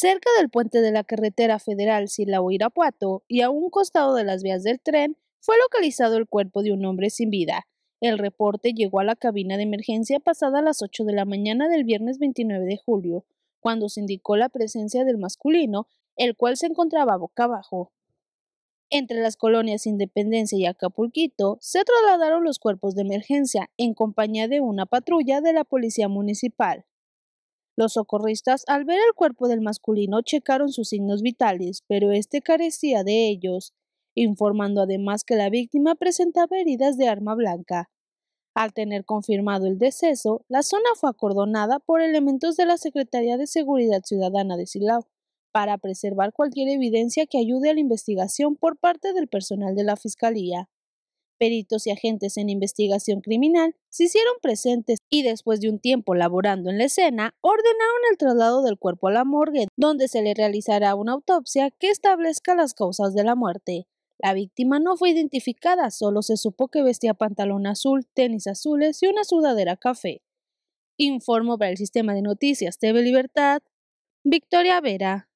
Cerca del puente de la carretera federal Silao-Irapuato y a un costado de las vías del tren fue localizado el cuerpo de un hombre sin vida. El reporte llegó a la cabina de emergencia pasada a las 8 de la mañana del viernes 29 de julio, cuando se indicó la presencia del masculino, el cual se encontraba boca abajo. Entre las colonias Independencia y Acapulquito se trasladaron los cuerpos de emergencia en compañía de una patrulla de la Policía Municipal. Los socorristas, al ver el cuerpo del masculino, checaron sus signos vitales, pero este carecía de ellos, informando además que la víctima presentaba heridas de arma blanca. Al tener confirmado el deceso, la zona fue acordonada por elementos de la Secretaría de Seguridad Ciudadana de Silao para preservar cualquier evidencia que ayude a la investigación por parte del personal de la Fiscalía peritos y agentes en investigación criminal se hicieron presentes y después de un tiempo laborando en la escena, ordenaron el traslado del cuerpo a la morgue, donde se le realizará una autopsia que establezca las causas de la muerte. La víctima no fue identificada, solo se supo que vestía pantalón azul, tenis azules y una sudadera café. Informo para el Sistema de Noticias TV Libertad, Victoria Vera.